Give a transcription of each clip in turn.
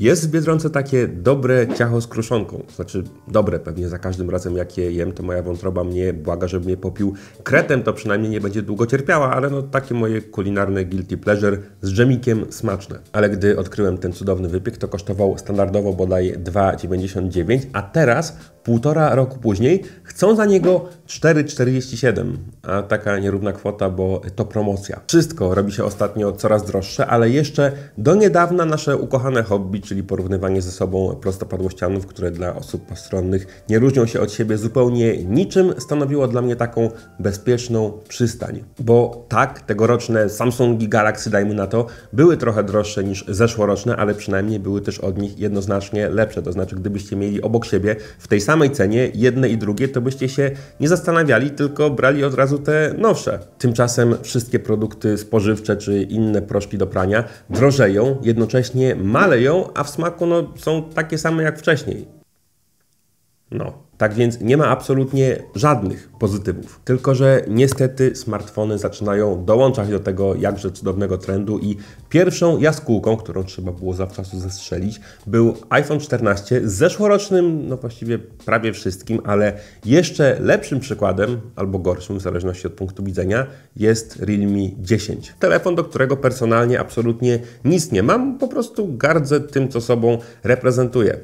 Jest w Biedronce takie dobre ciacho z kruszonką. Znaczy dobre pewnie za każdym razem jak je jem, to moja wątroba mnie błaga, żebym je popił kretem, to przynajmniej nie będzie długo cierpiała, ale no takie moje kulinarne guilty pleasure z dżemikiem smaczne. Ale gdy odkryłem ten cudowny wypiek, to kosztował standardowo bodaj 2,99, a teraz półtora roku później chcą za niego 4,47, a taka nierówna kwota, bo to promocja. Wszystko robi się ostatnio coraz droższe, ale jeszcze do niedawna nasze ukochane hobby, czyli porównywanie ze sobą prostopadłościanów, które dla osób postronnych nie różnią się od siebie zupełnie niczym, stanowiło dla mnie taką bezpieczną przystań. Bo tak, tegoroczne Samsungi Galaxy, dajmy na to, były trochę droższe niż zeszłoroczne, ale przynajmniej były też od nich jednoznacznie lepsze. To znaczy, gdybyście mieli obok siebie w tej samej cenie jedne i drugie, to byście się nie zastanawiali, tylko brali od razu te nowsze. Tymczasem wszystkie produkty spożywcze czy inne proszki do prania drożeją, jednocześnie maleją, a w smaku no, są takie same jak wcześniej. No. Tak więc nie ma absolutnie żadnych pozytywów. Tylko, że niestety smartfony zaczynają dołączać do tego jakże cudownego trendu i pierwszą jaskółką, którą trzeba było zawczasu zestrzelić, był iPhone 14 z zeszłorocznym, no właściwie prawie wszystkim, ale jeszcze lepszym przykładem, albo gorszym, w zależności od punktu widzenia, jest Realme 10. Telefon, do którego personalnie absolutnie nic nie mam, po prostu gardzę tym, co sobą reprezentuje.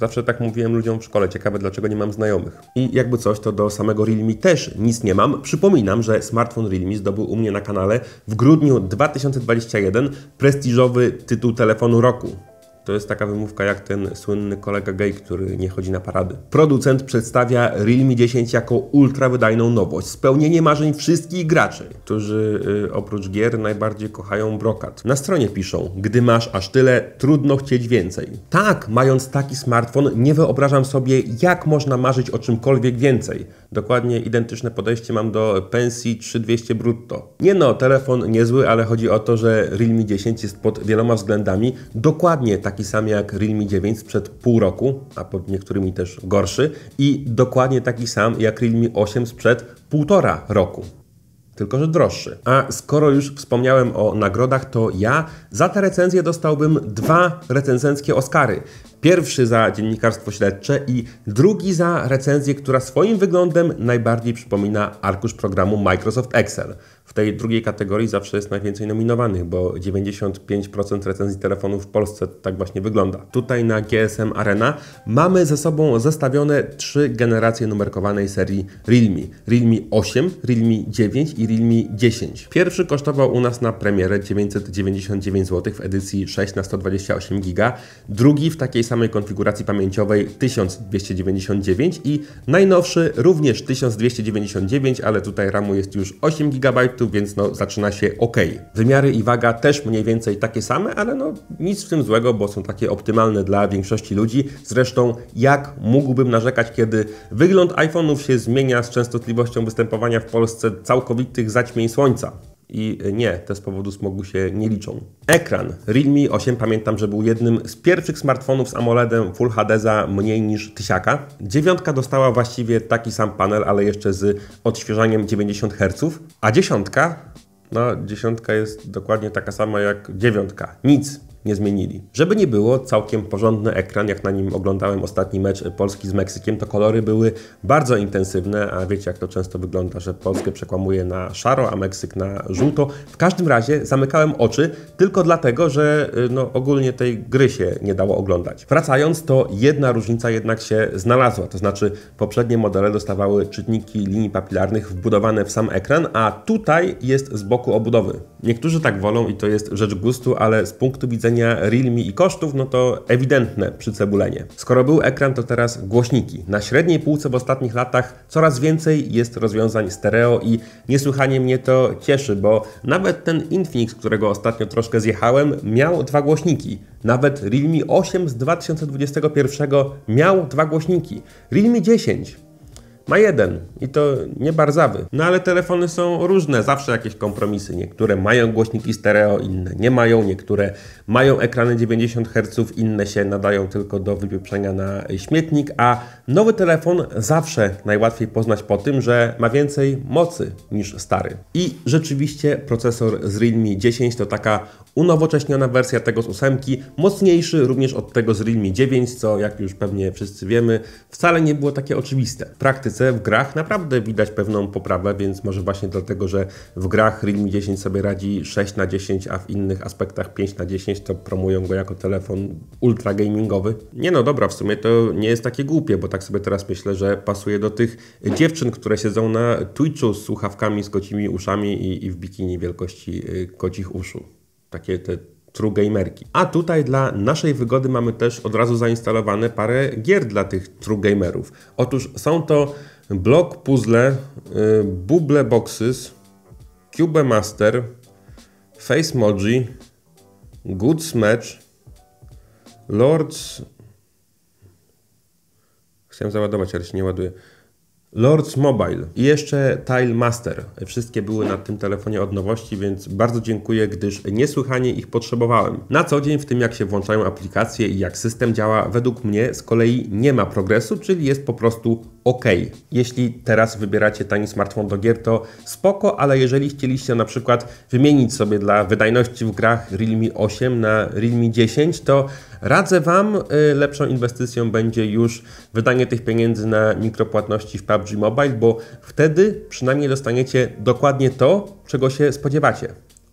Zawsze tak mówiłem ludziom w szkole, ciekawe dlaczego nie mam znajomych. I jakby coś, to do samego Realme też nic nie mam. Przypominam, że smartfon Realme zdobył u mnie na kanale w grudniu 2021 prestiżowy tytuł telefonu roku. To jest taka wymówka jak ten słynny kolega gay, który nie chodzi na parady. Producent przedstawia Realme 10 jako ultra wydajną nowość, spełnienie marzeń wszystkich graczy, którzy yy, oprócz gier najbardziej kochają brokat. Na stronie piszą, gdy masz aż tyle, trudno chcieć więcej. Tak, mając taki smartfon, nie wyobrażam sobie, jak można marzyć o czymkolwiek więcej. Dokładnie identyczne podejście mam do pensji 3200 brutto. Nie no, telefon niezły, ale chodzi o to, że Realme 10 jest pod wieloma względami dokładnie tak taki sam jak Realme 9 sprzed pół roku, a pod niektórymi też gorszy, i dokładnie taki sam jak Realme 8 sprzed półtora roku tylko że droższy. A skoro już wspomniałem o nagrodach, to ja za tę recenzję dostałbym dwa recenzenckie Oscary. Pierwszy za dziennikarstwo śledcze i drugi za recenzję, która swoim wyglądem najbardziej przypomina arkusz programu Microsoft Excel. W tej drugiej kategorii zawsze jest najwięcej nominowanych, bo 95% recenzji telefonów w Polsce tak właśnie wygląda. Tutaj na GSM Arena mamy ze sobą zestawione trzy generacje numerkowanej serii Realme. Realme 8, Realme 9 i Realme 10. Pierwszy kosztował u nas na premierę 999 zł w edycji 6 na 128 GB, drugi w takiej samej samej konfiguracji pamięciowej 1299 i najnowszy również 1299, ale tutaj RAMu jest już 8 GB, więc no, zaczyna się ok. Wymiary i waga też mniej więcej takie same, ale no nic w tym złego, bo są takie optymalne dla większości ludzi. Zresztą jak mógłbym narzekać, kiedy wygląd iPhone'ów się zmienia z częstotliwością występowania w Polsce całkowitych zaćmień słońca? I nie, te z powodu smogu się nie liczą. Ekran Realme 8 pamiętam, że był jednym z pierwszych smartfonów z AMOLEDem Full HD za mniej niż tysiaka. Dziewiątka dostała właściwie taki sam panel, ale jeszcze z odświeżaniem 90 Hz, a dziesiątka, no dziesiątka jest dokładnie taka sama jak dziewiątka, nic nie zmienili. Żeby nie było, całkiem porządny ekran, jak na nim oglądałem ostatni mecz Polski z Meksykiem, to kolory były bardzo intensywne, a wiecie jak to często wygląda, że Polskę przekłamuje na szaro, a Meksyk na żółto. W każdym razie zamykałem oczy tylko dlatego, że y, no, ogólnie tej gry się nie dało oglądać. Wracając, to jedna różnica jednak się znalazła, to znaczy poprzednie modele dostawały czytniki linii papilarnych wbudowane w sam ekran, a tutaj jest z boku obudowy. Niektórzy tak wolą i to jest rzecz gustu, ale z punktu widzenia połączenia Realme i kosztów, no to ewidentne przycebulenie. Skoro był ekran, to teraz głośniki. Na średniej półce w ostatnich latach coraz więcej jest rozwiązań stereo i niesłychanie mnie to cieszy, bo nawet ten Infinix, którego ostatnio troszkę zjechałem, miał dwa głośniki. Nawet Realme 8 z 2021 miał dwa głośniki. Realme 10 ma jeden i to nie barzawy. No ale telefony są różne, zawsze jakieś kompromisy. Niektóre mają głośniki stereo, inne nie mają, niektóre mają ekrany 90 Hz, inne się nadają tylko do wypieprzenia na śmietnik, a nowy telefon zawsze najłatwiej poznać po tym, że ma więcej mocy niż stary. I rzeczywiście procesor z Realme 10 to taka unowocześniona wersja tego z 8, mocniejszy również od tego z Realme 9, co jak już pewnie wszyscy wiemy, wcale nie było takie oczywiste. W praktyce w grach naprawdę widać pewną poprawę, więc może właśnie dlatego, że w grach Realme 10 sobie radzi 6 na 10, a w innych aspektach 5 na 10 to promują go jako telefon ultra gamingowy. Nie no dobra, w sumie to nie jest takie głupie, bo tak sobie teraz myślę, że pasuje do tych dziewczyn, które siedzą na Twitchu z słuchawkami z kocimi uszami i, i w bikini wielkości y, kocich uszu. Takie te TrueGamerki. A tutaj dla naszej wygody mamy też od razu zainstalowane parę gier dla tych TrueGamerów. Otóż są to Block Puzzle, yy, Bubble Boxes, Cube Master, Face Moji, Good Match, Lords... Chciałem załadować, ale się nie ładuje. Lords Mobile i jeszcze Tile Master. Wszystkie były na tym telefonie od nowości, więc bardzo dziękuję, gdyż niesłychanie ich potrzebowałem. Na co dzień w tym jak się włączają aplikacje i jak system działa, według mnie z kolei nie ma progresu, czyli jest po prostu ok, jeśli teraz wybieracie tani smartfon do gier, to spoko, ale jeżeli chcieliście na przykład wymienić sobie dla wydajności w grach Realme 8 na Realme 10, to radzę Wam, y, lepszą inwestycją będzie już wydanie tych pieniędzy na mikropłatności w PUBG Mobile, bo wtedy przynajmniej dostaniecie dokładnie to, czego się spodziewacie.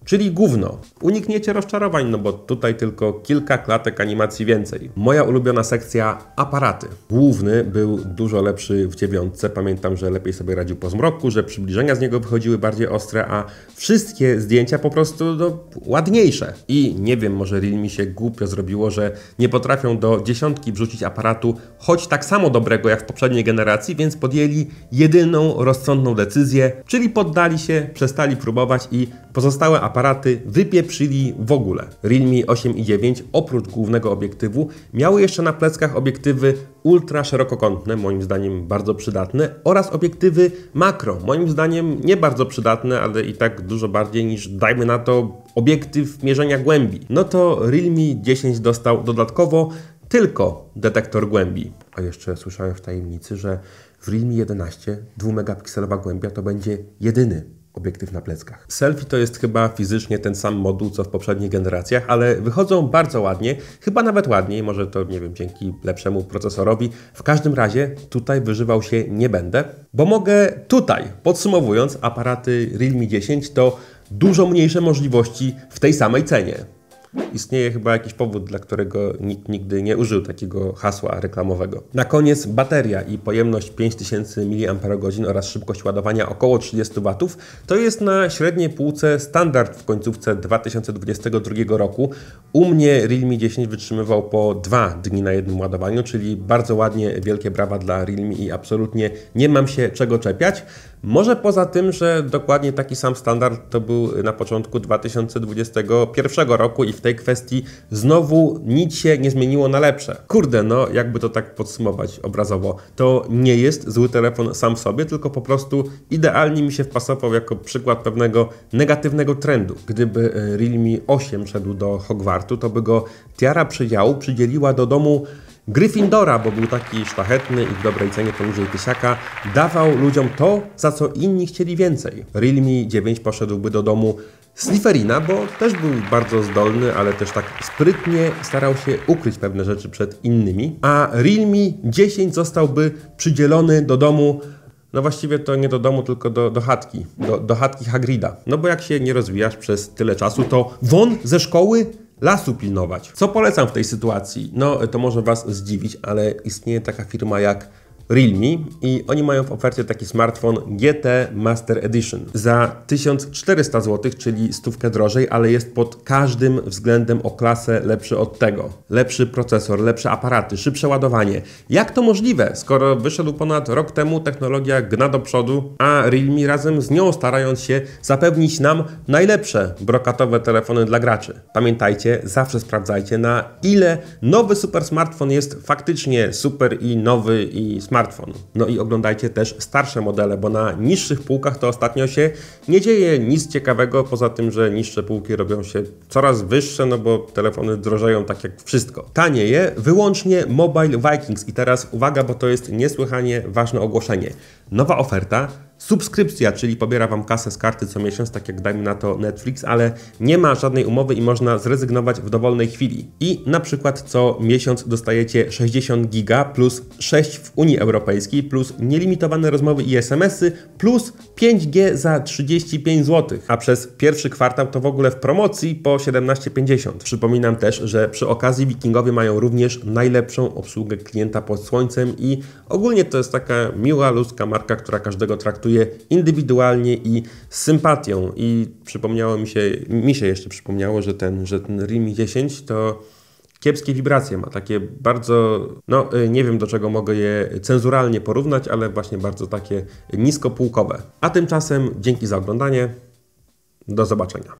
Czyli gówno. Unikniecie rozczarowań, no bo tutaj tylko kilka klatek animacji więcej. Moja ulubiona sekcja aparaty. Główny był dużo lepszy w dziewiątce. Pamiętam, że lepiej sobie radził po zmroku, że przybliżenia z niego wychodziły bardziej ostre, a wszystkie zdjęcia po prostu no, ładniejsze. I nie wiem, może mi się głupio zrobiło, że nie potrafią do dziesiątki wrzucić aparatu choć tak samo dobrego jak w poprzedniej generacji, więc podjęli jedyną rozsądną decyzję, czyli poddali się, przestali próbować i pozostałe aparaty aparaty wypieprzyli w ogóle. Realme 8 i 9 oprócz głównego obiektywu miały jeszcze na pleckach obiektywy ultra szerokokątne, moim zdaniem bardzo przydatne, oraz obiektywy makro, moim zdaniem nie bardzo przydatne, ale i tak dużo bardziej niż, dajmy na to, obiektyw mierzenia głębi. No to Realme 10 dostał dodatkowo tylko detektor głębi. A jeszcze słyszałem w tajemnicy, że w Realme 11 2 megapikselowa głębia to będzie jedyny obiektyw na pleckach. Selfie to jest chyba fizycznie ten sam moduł, co w poprzednich generacjach, ale wychodzą bardzo ładnie, chyba nawet ładniej, może to, nie wiem, dzięki lepszemu procesorowi. W każdym razie tutaj wyżywał się nie będę, bo mogę tutaj, podsumowując, aparaty Realme 10 to dużo mniejsze możliwości w tej samej cenie istnieje chyba jakiś powód, dla którego nikt nigdy nie użył takiego hasła reklamowego. Na koniec bateria i pojemność 5000 mAh oraz szybkość ładowania około 30 W to jest na średniej półce standard w końcówce 2022 roku. U mnie Realme 10 wytrzymywał po 2 dni na jednym ładowaniu, czyli bardzo ładnie wielkie brawa dla Realme i absolutnie nie mam się czego czepiać. Może poza tym, że dokładnie taki sam standard to był na początku 2021 roku i w tej kwestii znowu nic się nie zmieniło na lepsze. Kurde, no jakby to tak podsumować obrazowo, to nie jest zły telefon sam w sobie, tylko po prostu idealnie mi się wpasował jako przykład pewnego negatywnego trendu. Gdyby e, Realme 8 szedł do Hogwartu, to by go tiara przydziału przydzieliła do domu Gryffindora, bo był taki szlachetny i w dobrej cenie poniżej tysiaka, dawał ludziom to, za co inni chcieli więcej. Realme 9 poszedłby do domu Sliferina, bo też był bardzo zdolny, ale też tak sprytnie starał się ukryć pewne rzeczy przed innymi. A Realme 10 zostałby przydzielony do domu no właściwie to nie do domu, tylko do, do chatki. Do, do chatki Hagrida. No bo jak się nie rozwijasz przez tyle czasu, to won ze szkoły lasu pilnować. Co polecam w tej sytuacji? No, to może Was zdziwić, ale istnieje taka firma jak Realme i oni mają w ofercie taki smartfon GT Master Edition za 1400 zł, czyli stówkę drożej, ale jest pod każdym względem o klasę lepszy od tego. Lepszy procesor, lepsze aparaty, szybsze ładowanie. Jak to możliwe, skoro wyszedł ponad rok temu technologia gna do przodu, a Realme razem z nią starając się zapewnić nam najlepsze brokatowe telefony dla graczy. Pamiętajcie, zawsze sprawdzajcie na ile nowy super smartfon jest faktycznie super i nowy i smart smartfon. No i oglądajcie też starsze modele, bo na niższych półkach to ostatnio się nie dzieje nic ciekawego, poza tym, że niższe półki robią się coraz wyższe, no bo telefony drożeją tak jak wszystko. Tanieje wyłącznie Mobile Vikings i teraz uwaga, bo to jest niesłychanie ważne ogłoszenie. Nowa oferta subskrypcja, czyli pobiera Wam kasę z karty co miesiąc, tak jak dajmy na to Netflix, ale nie ma żadnej umowy i można zrezygnować w dowolnej chwili. I na przykład co miesiąc dostajecie 60 giga plus 6 w Unii Europejskiej, plus nielimitowane rozmowy i SMS-y, plus 5G za 35 zł, a przez pierwszy kwartał to w ogóle w promocji po 17,50. Przypominam też, że przy okazji Wikingowie mają również najlepszą obsługę klienta pod słońcem i ogólnie to jest taka miła, ludzka marka, która każdego traktuje traktuje indywidualnie i z sympatią. I przypomniało mi się, mi się jeszcze przypomniało, że ten, że ten Rimi 10 to kiepskie wibracje ma, takie bardzo, no y, nie wiem do czego mogę je cenzuralnie porównać, ale właśnie bardzo takie niskopółkowe. A tymczasem dzięki za oglądanie, do zobaczenia.